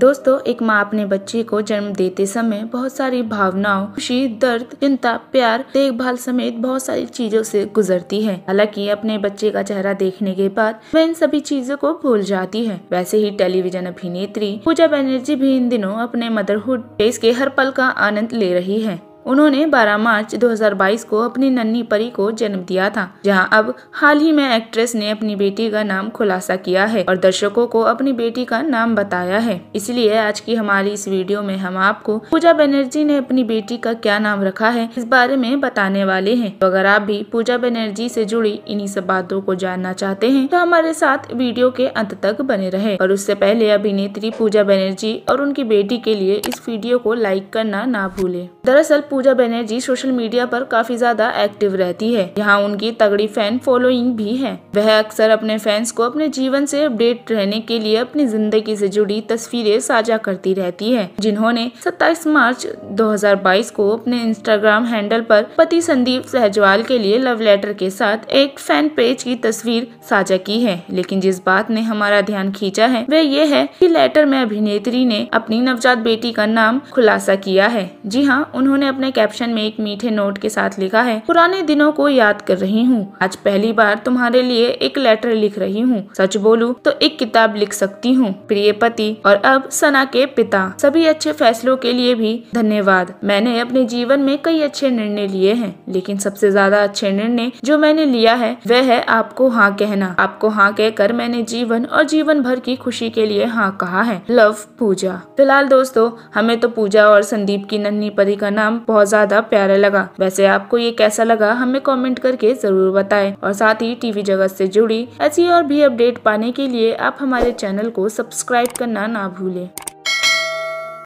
दोस्तों एक माँ अपने बच्चे को जन्म देते समय बहुत सारी भावनाओं खुशी दर्द चिंता प्यार देखभाल समेत बहुत सारी चीजों से गुजरती है हालांकि अपने बच्चे का चेहरा देखने के बाद वह इन सभी चीजों को भूल जाती है वैसे ही टेलीविजन अभिनेत्री पूजा बनर्जी भी इन दिनों अपने मदरहुड फेस के हर पल का आनंद ले रही है उन्होंने 12 मार्च 2022 को अपनी नन्ही परी को जन्म दिया था जहां अब हाल ही में एक्ट्रेस ने अपनी बेटी का नाम खुलासा किया है और दर्शकों को अपनी बेटी का नाम बताया है इसलिए आज की हमारी इस वीडियो में हम आपको पूजा बनर्जी ने अपनी बेटी का क्या नाम रखा है इस बारे में बताने वाले है तो अगर आप भी पूजा बनर्जी ऐसी जुड़ी इन्हीं सब बातों को जानना चाहते है तो हमारे साथ वीडियो के अंत तक बने रहे और उससे पहले अभिनेत्री पूजा बनर्जी और उनकी बेटी के लिए इस वीडियो को लाइक करना ना भूले दरअसल पूजा बनर्जी सोशल मीडिया पर काफी ज्यादा एक्टिव रहती है यहाँ उनकी तगड़ी फैन फॉलोइंग भी है वह अक्सर अपने फैंस को अपने जीवन से अपडेट रहने के लिए अपनी जिंदगी से जुड़ी तस्वीरें साझा करती रहती है जिन्होंने 27 मार्च 2022 को अपने इंस्टाग्राम हैंडल पर पति संदीप सहजवाल के लिए लव लेटर के साथ एक फैन पेज की तस्वीर साझा की है लेकिन जिस बात ने हमारा ध्यान खींचा है वह ये है की लेटर में अभिनेत्री ने अपनी नवजात बेटी का नाम खुलासा किया है जी हाँ उन्होंने अपने अपने कैप्शन में एक मीठे नोट के साथ लिखा है पुराने दिनों को याद कर रही हूँ आज पहली बार तुम्हारे लिए एक लेटर लिख रही हूँ सच बोलूँ तो एक किताब लिख सकती हूँ प्रिय पति और अब सना के पिता सभी अच्छे फैसलों के लिए भी धन्यवाद मैंने अपने जीवन में कई अच्छे निर्णय लिए हैं लेकिन सबसे ज्यादा अच्छे निर्णय जो मैंने लिया है वह है आपको हाँ कहना आपको हाँ कहकर मैंने जीवन और जीवन भर की खुशी के लिए हाँ कहा है लव पूजा फिलहाल दोस्तों हमें तो पूजा और संदीप की नन्ही परी का नाम बहुत ज्यादा प्यारा लगा वैसे आपको ये कैसा लगा हमें कॉमेंट करके जरूर बताए और साथ ही टीवी जगत से जुड़ी ऐसी और भी अपडेट पाने के लिए आप हमारे चैनल को सब्सक्राइब करना ना भूलें